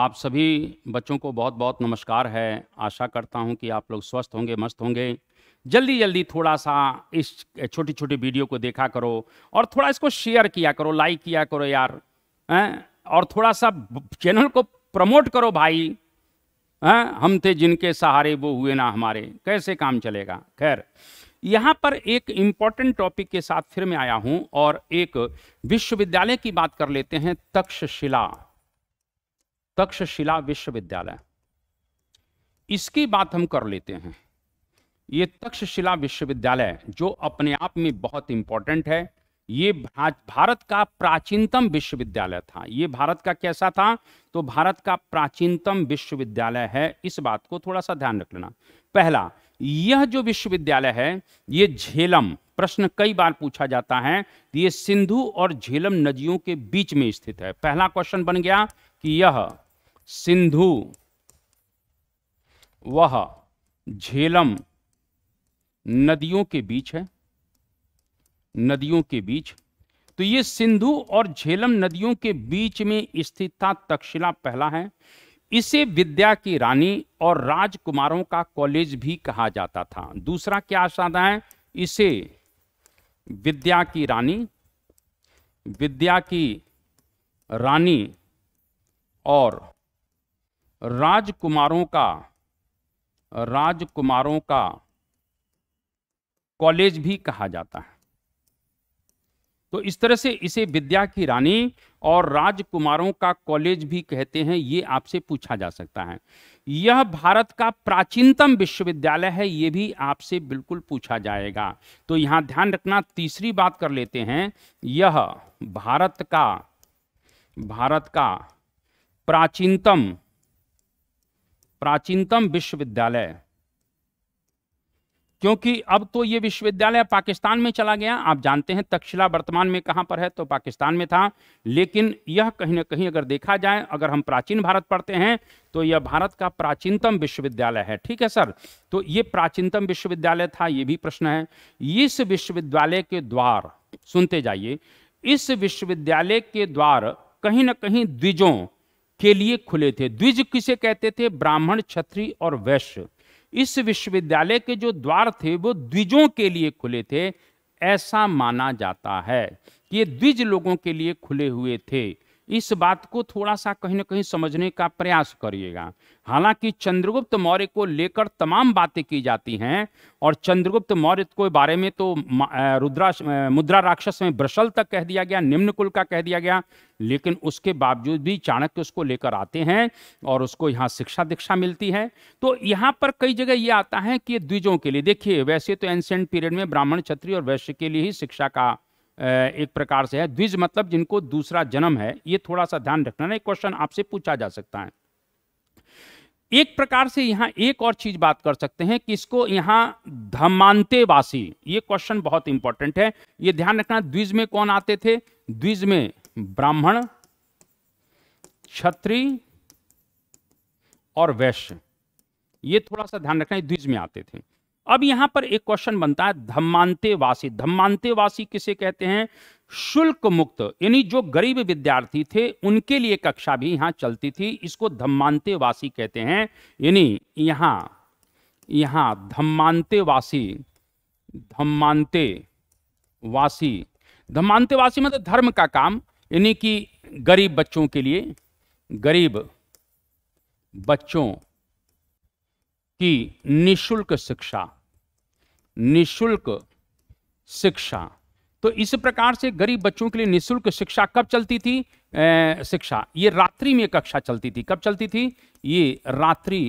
आप सभी बच्चों को बहुत बहुत नमस्कार है आशा करता हूं कि आप लोग स्वस्थ होंगे मस्त होंगे जल्दी जल्दी थोड़ा सा इस छोटी छोटी वीडियो को देखा करो और थोड़ा इसको शेयर किया करो लाइक किया करो यार हैं और थोड़ा सा चैनल को प्रमोट करो भाई हैं हम थे जिनके सहारे वो हुए ना हमारे कैसे काम चलेगा खैर यहाँ पर एक इम्पॉर्टेंट टॉपिक के साथ फिर मैं आया हूँ और एक विश्वविद्यालय की बात कर लेते हैं तक्षशिला तक्षशिला विश्वविद्यालय इसकी बात हम कर लेते हैं ये तक्षशिला विश्वविद्यालय जो अपने आप में बहुत इंपॉर्टेंट है ये भारत का प्राचीनतम विश्वविद्यालय था ये भारत का कैसा था तो भारत का प्राचीनतम विश्वविद्यालय है इस बात को थोड़ा सा ध्यान रख लेना पहला यह जो विश्वविद्यालय है ये झेलम प्रश्न कई बार पूछा जाता है ये सिंधु और झेलम नदियों के बीच में स्थित है पहला क्वेश्चन बन गया कि यह सिंधु वह झेलम नदियों के बीच है नदियों के बीच तो ये सिंधु और झेलम नदियों के बीच में स्थित था तक्षशिला पहला है इसे विद्या की रानी और राजकुमारों का कॉलेज भी कहा जाता था दूसरा क्या साधा है इसे विद्या की रानी विद्या की रानी और राजकुमारों का राजकुमारों का कॉलेज भी कहा जाता है तो इस तरह से इसे विद्या की रानी और राजकुमारों का कॉलेज भी कहते हैं ये आपसे पूछा जा सकता है यह भारत का प्राचीनतम विश्वविद्यालय है ये भी आपसे बिल्कुल पूछा जाएगा तो यहां ध्यान रखना तीसरी बात कर लेते हैं यह भारत का भारत का प्राचीनतम प्राचीनतम विश्वविद्यालय क्योंकि अब तो ये विश्वविद्यालय पाकिस्तान में चला गया आप जानते हैं तक्षशिला वर्तमान में कहां पर है तो पाकिस्तान में था लेकिन यह कहीं ना कहीं अगर देखा जाए अगर हम प्राचीन भारत पढ़ते हैं तो यह भारत का प्राचीनतम विश्वविद्यालय है ठीक है सर तो ये प्राचीनतम विश्वविद्यालय था ये भी प्रश्न है इस विश्वविद्यालय के द्वार सुनते जाइए इस विश्वविद्यालय के द्वार कहीं ना कहीं द्विजों के लिए खुले थे द्विज किसे कहते थे ब्राह्मण छत्री और वैश्य इस विश्वविद्यालय के जो द्वार थे वो द्विजों के लिए खुले थे ऐसा माना जाता है कि ये द्विज लोगों के लिए खुले हुए थे इस बात को थोड़ा सा कहीं ना कहीं समझने का प्रयास करिएगा हालांकि चंद्रगुप्त मौर्य को लेकर तमाम बातें की जाती हैं और चंद्रगुप्त मौर्य के बारे में तो रुद्रा मुद्रा राक्षस में ब्रशल तक कह दिया गया निम्न कुल का कह दिया गया लेकिन उसके बावजूद भी चाणक्य उसको लेकर आते हैं और उसको यहाँ शिक्षा दीक्षा मिलती है तो यहाँ पर कई जगह ये आता है कि द्विजों के लिए देखिए वैसे तो एंशियंट पीरियड में ब्राह्मण क्षत्रिय और वैश्य के लिए ही शिक्षा का एक प्रकार से है द्विज मतलब जिनको दूसरा जन्म है ये थोड़ा सा ध्यान रखना ना एक क्वेश्चन आपसे पूछा जा सकता है एक प्रकार से यहाँ एक और चीज बात कर सकते हैं कि इसको यहाँ धमांतेवासी ये क्वेश्चन बहुत इंपॉर्टेंट है ये ध्यान रखना द्विज में कौन आते थे द्विज में ब्राह्मण क्षत्रिय और वैश्य ये थोड़ा सा ध्यान रखना द्विज में आते थे अब यहां पर एक क्वेश्चन बनता है धम्मांतेवासी धम्मांतेवासी किसे कहते हैं शुल्क मुक्त यानी जो गरीब विद्यार्थी थे उनके लिए कक्षा भी यहां चलती थी इसको धम्मांतेवासी कहते हैं यानी यहां यहां धम्मांतेवासी धम्मांते वासी धम्मांतेवासी मतलब धर्म का काम यानी कि गरीब बच्चों के लिए गरीब बच्चों कि निशुल्क शिक्षा निशुल्क शिक्षा तो इस प्रकार से गरीब बच्चों के लिए निशुल्क शिक्षा कब चलती थी ए, शिक्षा ये रात्रि में कक्षा चलती थी कब चलती थी ये रात्रि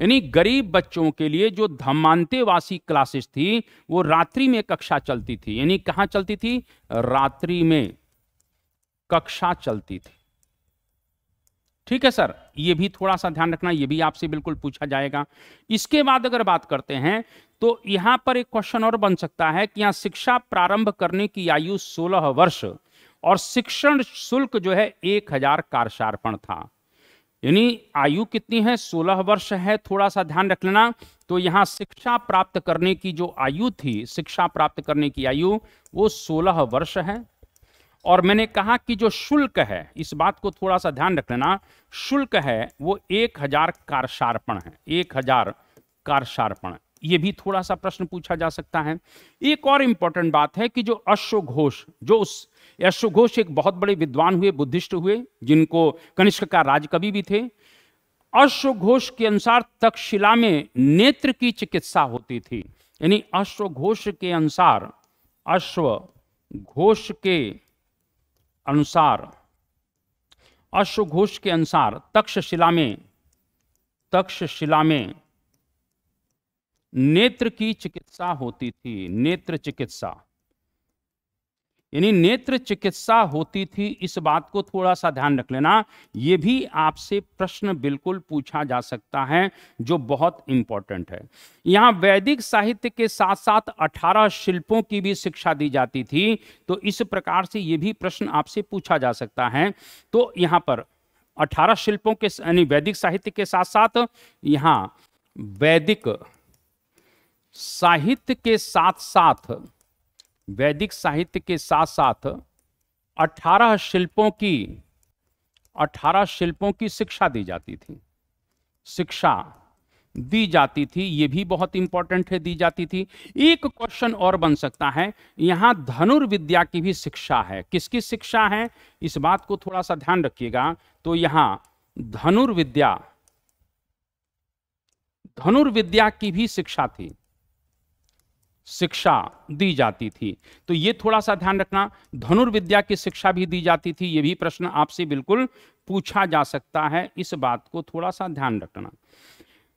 यानी गरीब बच्चों के लिए जो धमांतेवासी क्लासेस थी वो रात्रि में कक्षा चलती थी यानी कहाँ चलती थी रात्रि में कक्षा चलती थी ठीक है सर ये भी थोड़ा सा ध्यान रखना ये भी आपसे बिल्कुल पूछा जाएगा इसके बाद अगर बात करते हैं तो यहां पर एक क्वेश्चन और बन सकता है कि यहाँ शिक्षा प्रारंभ करने की आयु 16 वर्ष और शिक्षण शुल्क जो है एक हजार कारशार्पण था यानी आयु कितनी है 16 वर्ष है थोड़ा सा ध्यान रख लेना तो यहाँ शिक्षा प्राप्त करने की जो आयु थी शिक्षा प्राप्त करने की आयु वो 16 वर्ष है और मैंने कहा कि जो शुल्क है इस बात को थोड़ा सा ध्यान रख लेना शुल्क है वो एक हजार कारशार्पण है एक हजार कारशार्पण ये भी थोड़ा सा प्रश्न पूछा जा सकता है एक और इंपॉर्टेंट बात है कि जो अश्वघोष जो उस अश्वघोष एक बहुत बड़े विद्वान हुए बुद्धिस्ट हुए जिनको कनिष्क का राजकवि भी थे अश्वघोष के अनुसार तक्षशिला में नेत्र की चिकित्सा होती थी यानी अश्वघोष के अनुसार अश्व घोष के अनुसार अश्वघोष के अनुसार तक्षशिला में तक्षशिला में नेत्र की चिकित्सा होती थी नेत्र चिकित्सा यानी नेत्र चिकित्सा होती थी इस बात को थोड़ा सा ध्यान रख लेना ये भी आपसे प्रश्न बिल्कुल पूछा जा सकता है जो बहुत इंपॉर्टेंट है यहाँ वैदिक साहित्य के साथ साथ अठारह शिल्पों की भी शिक्षा दी जाती थी तो इस प्रकार से ये भी प्रश्न आपसे पूछा जा सकता है तो यहाँ पर अठारह शिल्पों के यानी वैदिक साहित्य के साथ साथ यहाँ वैदिक साहित्य के साथ साथ वैदिक साहित्य के साथ साथ 18 शिल्पों की 18 शिल्पों की शिक्षा दी जाती थी शिक्षा दी जाती थी ये भी बहुत इंपॉर्टेंट है दी जाती थी एक क्वेश्चन और बन सकता है यहां धनुर्विद्या की भी शिक्षा है किसकी शिक्षा है इस बात को थोड़ा सा ध्यान रखिएगा तो यहां धनुर्विद्या धनुर्विद्या की भी शिक्षा थी शिक्षा दी जाती थी तो ये थोड़ा सा ध्यान रखना धनुर्विद्या की शिक्षा भी दी जाती थी ये भी प्रश्न आपसे बिल्कुल पूछा जा सकता है इस बात को थोड़ा सा ध्यान रखना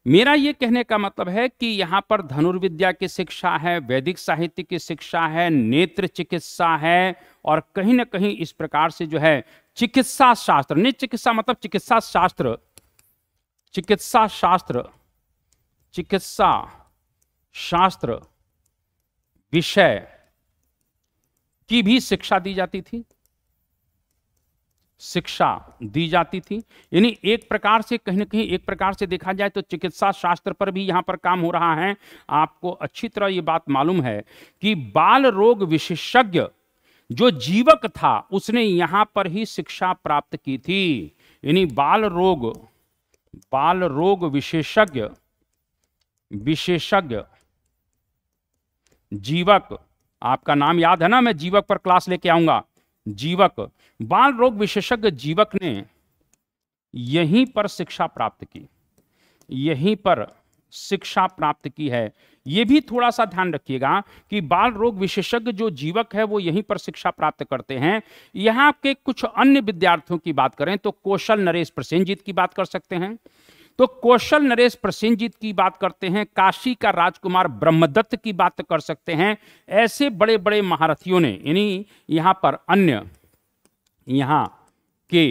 मेरा ये कहने का मतलब है कि यहाँ पर धनुर्विद्या की शिक्षा है वैदिक साहित्य की शिक्षा है नेत्र चिकित्सा है और कहीं ना कहीं इस प्रकार से जो है चिकित्सा शास्त्र ने चिकित्सा मतलब चिकित्सा शास्त्र चिकित्सा शास्त्र चिकित्सा शास्त्र विषय की भी शिक्षा दी जाती थी शिक्षा दी जाती थी यानी एक प्रकार से कहीं ना कहीं एक प्रकार से देखा जाए तो चिकित्सा शास्त्र पर भी यहां पर काम हो रहा है आपको अच्छी तरह ये बात मालूम है कि बाल रोग विशेषज्ञ जो जीवक था उसने यहां पर ही शिक्षा प्राप्त की थी यानी बाल रोग बाल रोग विशेषज्ञ विशेषज्ञ जीवक आपका नाम याद है ना मैं जीवक पर क्लास लेके आऊंगा जीवक बाल रोग विशेषज्ञ जीवक ने यहीं पर शिक्षा प्राप्त की यहीं पर शिक्षा प्राप्त की है यह भी थोड़ा सा ध्यान रखिएगा कि बाल रोग विशेषज्ञ जो जीवक है वो यहीं पर शिक्षा प्राप्त करते हैं यहां के कुछ अन्य विद्यार्थियों की बात करें तो कौशल नरेश प्रसेंजीत की बात कर सकते हैं तो कौशल नरेश प्रसेंजीत की बात करते हैं काशी का राजकुमार ब्रह्मदत्त की बात कर सकते हैं ऐसे बड़े बड़े महारथियों ने यानी यहाँ पर अन्य यहाँ के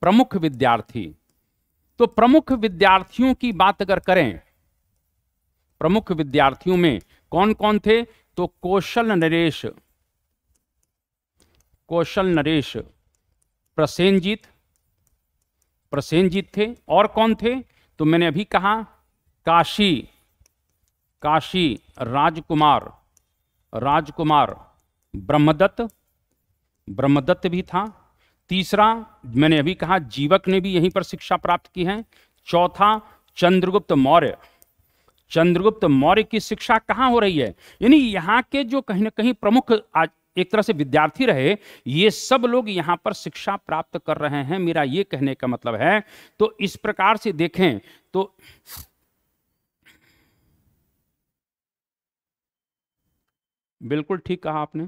प्रमुख विद्यार्थी तो प्रमुख विद्यार्थियों की बात अगर करें प्रमुख विद्यार्थियों में कौन कौन थे तो कौशल नरेश कौशल नरेश प्रसेंजित प्रसेंजित थे और कौन थे तो मैंने अभी कहा काशी काशी राजकुमार राजकुमार ब्रह्मदत्त ब्रह्मदत्त भी था तीसरा मैंने अभी कहा जीवक ने भी यहीं पर शिक्षा प्राप्त की है चौथा चंद्रगुप्त मौर्य चंद्रगुप्त मौर्य की शिक्षा कहाँ हो रही है यानी यहाँ के जो कहीं ना कहीं प्रमुख आज एक तरह से विद्यार्थी रहे ये सब लोग यहाँ पर शिक्षा प्राप्त कर रहे हैं मेरा ये कहने का मतलब है तो इस प्रकार से देखें तो बिल्कुल ठीक कहा आपने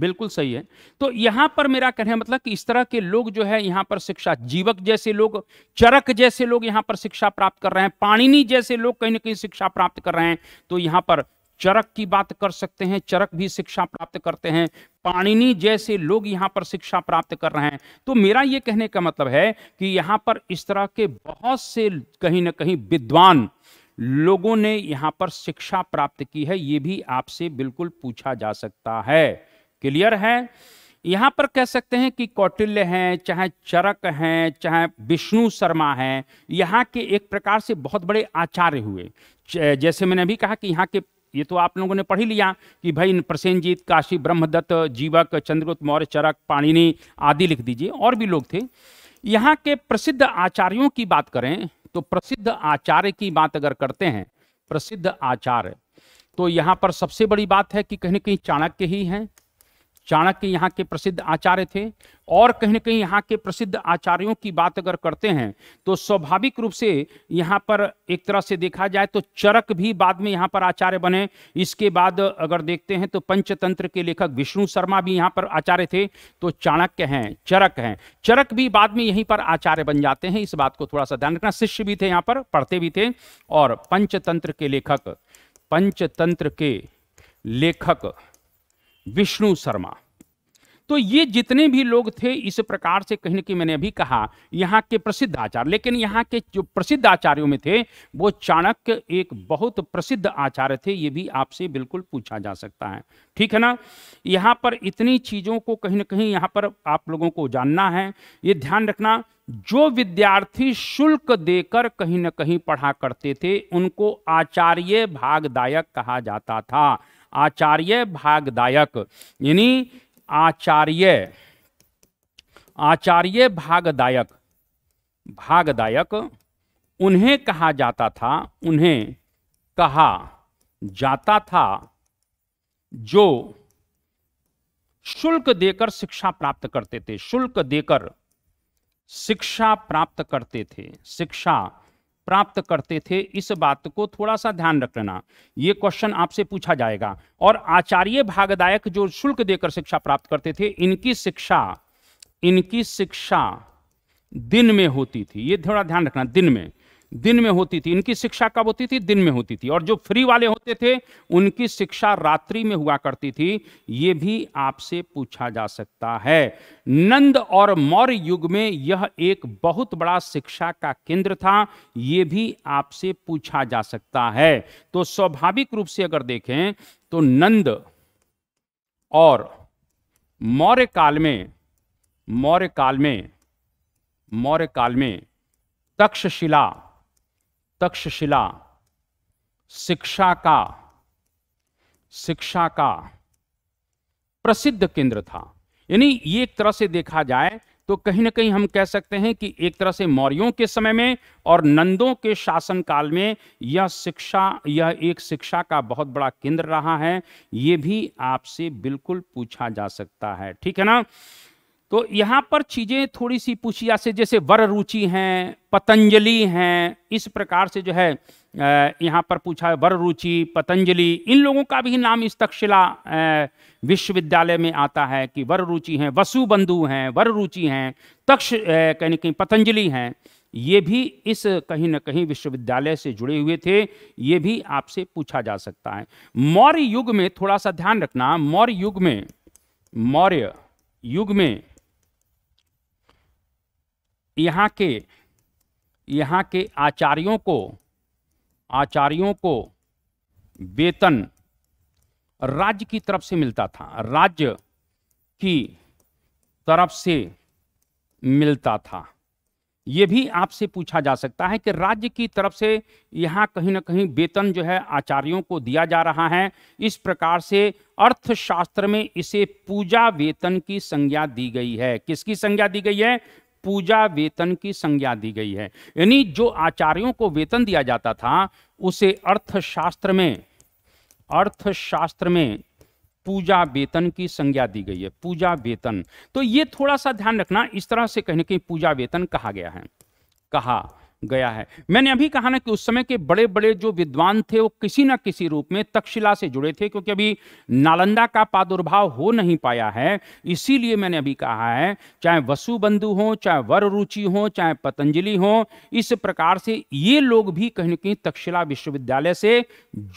बिल्कुल सही है तो यहाँ पर मेरा कहने मतलब कि इस तरह के लोग जो है यहाँ पर शिक्षा जीवक जैसे लोग चरक जैसे लोग यहाँ पर शिक्षा प्राप्त कर रहे हैं पाणिनी जैसे लोग कहीं ना कहीं शिक्षा प्राप्त कर रहे हैं तो यहाँ पर चरक की बात कर सकते हैं चरक भी शिक्षा प्राप्त करते हैं पाणिनी जैसे लोग यहाँ पर शिक्षा प्राप्त कर रहे हैं तो मेरा ये कहने का मतलब है कि यहाँ पर इस तरह के बहुत से कहीं ना कहीं विद्वान लोगों ने यहाँ पर शिक्षा प्राप्त की है ये भी आपसे बिल्कुल पूछा जा सकता है क्लियर है यहाँ पर कह सकते हैं कि कौटिल्य हैं चाहे चरक हैं चाहे विष्णु शर्मा हैं यहाँ के एक प्रकार से बहुत बड़े आचार्य हुए जैसे मैंने अभी कहा कि यहाँ के ये तो आप लोगों ने पढ़ ही लिया कि भाई प्रसेंजीत काशी ब्रह्मदत्त जीवक चंद्रगुप्त मौर्य चरक पाणिनि आदि लिख दीजिए और भी लोग थे यहाँ के प्रसिद्ध आचार्यों की बात करें तो प्रसिद्ध आचार्य की बात अगर करते हैं प्रसिद्ध आचार्य तो यहाँ पर सबसे बड़ी बात है कि कहीं ना कहीं चाणक्य ही हैं चाणक्य यहाँ के प्रसिद्ध आचार्य थे और कहीं ना कहीं यहाँ के प्रसिद्ध आचार्यों की बात अगर करते हैं तो स्वाभाविक रूप से यहाँ पर एक तरह से देखा जाए तो चरक भी बाद में यहाँ पर आचार्य बने इसके बाद अगर देखते हैं तो पंचतंत्र के लेखक विष्णु शर्मा भी यहाँ पर आचार्य थे तो चाणक्य हैं चरक हैं चरक भी बाद में यहीं पर आचार्य बन जाते हैं इस बात को थोड़ा सा ध्यान रखना शिष्य भी थे यहाँ पर पढ़ते भी थे और पंचतंत्र के लेखक पंचतंत्र के लेखक विष्णु शर्मा तो ये जितने भी लोग थे इस प्रकार से कहीं ना कहीं मैंने अभी कहा यहाँ के प्रसिद्ध आचार्य लेकिन यहाँ के जो प्रसिद्ध आचार्यों में थे वो चाणक्य एक बहुत प्रसिद्ध आचार्य थे ये भी आपसे बिल्कुल पूछा जा सकता है ठीक है ना यहाँ पर इतनी चीज़ों को कहीं ना कहीं यहाँ पर आप लोगों को जानना है ये ध्यान रखना जो विद्यार्थी शुल्क देकर कहीं ना कहीं पढ़ा करते थे उनको आचार्य भागदायक कहा जाता था आचार्य भागदायक यानी आचार्य आचार्य भागदायक भागदायक उन्हें कहा जाता था उन्हें कहा जाता था जो शुल्क देकर शिक्षा प्राप्त करते थे शुल्क देकर शिक्षा प्राप्त करते थे शिक्षा प्राप्त करते थे इस बात को थोड़ा सा ध्यान रख लेना ये क्वेश्चन आपसे पूछा जाएगा और आचार्य भागदायक जो शुल्क देकर शिक्षा प्राप्त करते थे इनकी शिक्षा इनकी शिक्षा दिन में होती थी ये थोड़ा ध्यान रखना दिन में दिन में होती थी इनकी शिक्षा कब होती थी दिन में होती थी और जो फ्री वाले होते थे उनकी शिक्षा रात्रि में हुआ करती थी ये भी आपसे पूछा जा सकता है नंद और मौर्य युग में यह एक बहुत बड़ा शिक्षा का केंद्र था ये भी आपसे पूछा जा सकता है तो स्वाभाविक रूप से अगर देखें तो नंद और मौर्य काल में मौर्य काल में मौर्य काल में तक्षशिला तक्षशिला शिक्षा का शिक्षा का प्रसिद्ध केंद्र था यानी ये एक तरह से देखा जाए तो कहीं ना कहीं हम कह सकते हैं कि एक तरह से मौर्यों के समय में और नंदों के शासन काल में यह शिक्षा यह एक शिक्षा का बहुत बड़ा केंद्र रहा है यह भी आपसे बिल्कुल पूछा जा सकता है ठीक है ना तो यहाँ पर चीज़ें थोड़ी सी पूछिया से जैसे वर रुचि हैं पतंजलि हैं इस प्रकार से जो है यहाँ पर पूछा वर रुचि पतंजलि इन लोगों का भी नाम इस तक्षशिला विश्वविद्यालय में आता है कि वर रुचि हैं वसुबंधु हैं वर रुचि हैं तक्ष कहीं कहीं पतंजलि हैं ये भी इस कहीं ना कहीं विश्वविद्यालय से जुड़े हुए थे ये भी आपसे पूछा जा सकता है मौर्य युग में थोड़ा सा ध्यान रखना मौर्य युग में मौर्य युग में यहाँ के यहाँ के आचार्यों को आचार्यों को वेतन राज्य की तरफ से मिलता था राज्य की तरफ से मिलता था ये भी आपसे पूछा जा सकता है कि राज्य की तरफ से यहाँ कहीं ना कहीं वेतन जो है आचार्यों को दिया जा रहा है इस प्रकार से अर्थशास्त्र में इसे पूजा वेतन की संज्ञा दी गई है किसकी संज्ञा दी गई है पूजा वेतन की संज्ञा दी गई है यानी जो आचार्यों को वेतन दिया जाता था उसे अर्थशास्त्र में अर्थशास्त्र में पूजा वेतन की संज्ञा दी गई है पूजा वेतन तो ये थोड़ा सा ध्यान रखना इस तरह से कहीं ना कहीं पूजा वेतन कहा गया है कहा गया है मैंने अभी कहा ना कि उस समय के बड़े बड़े जो विद्वान थे वो किसी ना किसी रूप में तक्षशिला से जुड़े थे क्योंकि अभी नालंदा का प्रादुर्भाव हो नहीं पाया है इसीलिए मैंने अभी कहा है चाहे वसुबंधु हो चाहे वर रुचि हो चाहे पतंजलि हो इस प्रकार से ये लोग भी कहीं ना कहीं तक्षशिला विश्वविद्यालय से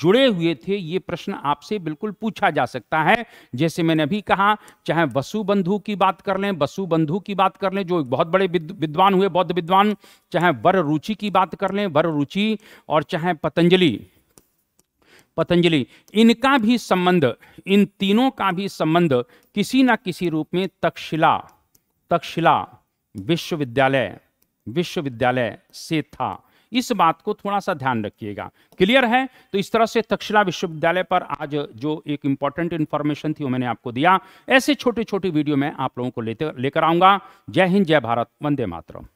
जुड़े हुए थे ये प्रश्न आपसे बिल्कुल पूछा जा सकता है जैसे मैंने अभी कहा चाहे वसुबंधु की बात कर लें वसुबंधु की बात कर लें जो बहुत बड़े विद्वान हुए बौद्ध विद्वान चाहे वर रुचि की बात कर लें वर रुचि और चाहे पतंजलि पतंजलि इनका भी संबंध इन तीनों का भी संबंध किसी ना किसी रूप में तक्षशिला तक्षशिला विश्वविद्यालय विश्वविद्यालय से था इस बात को थोड़ा सा ध्यान रखिएगा क्लियर है तो इस तरह से तक्षशिला विश्वविद्यालय पर आज जो एक इंपॉर्टेंट इंफॉर्मेशन थी वो मैंने आपको दिया ऐसे छोटे छोटे वीडियो में आप लोगों को लेकर आऊंगा जय हिंद जय भारत वंदे मातरम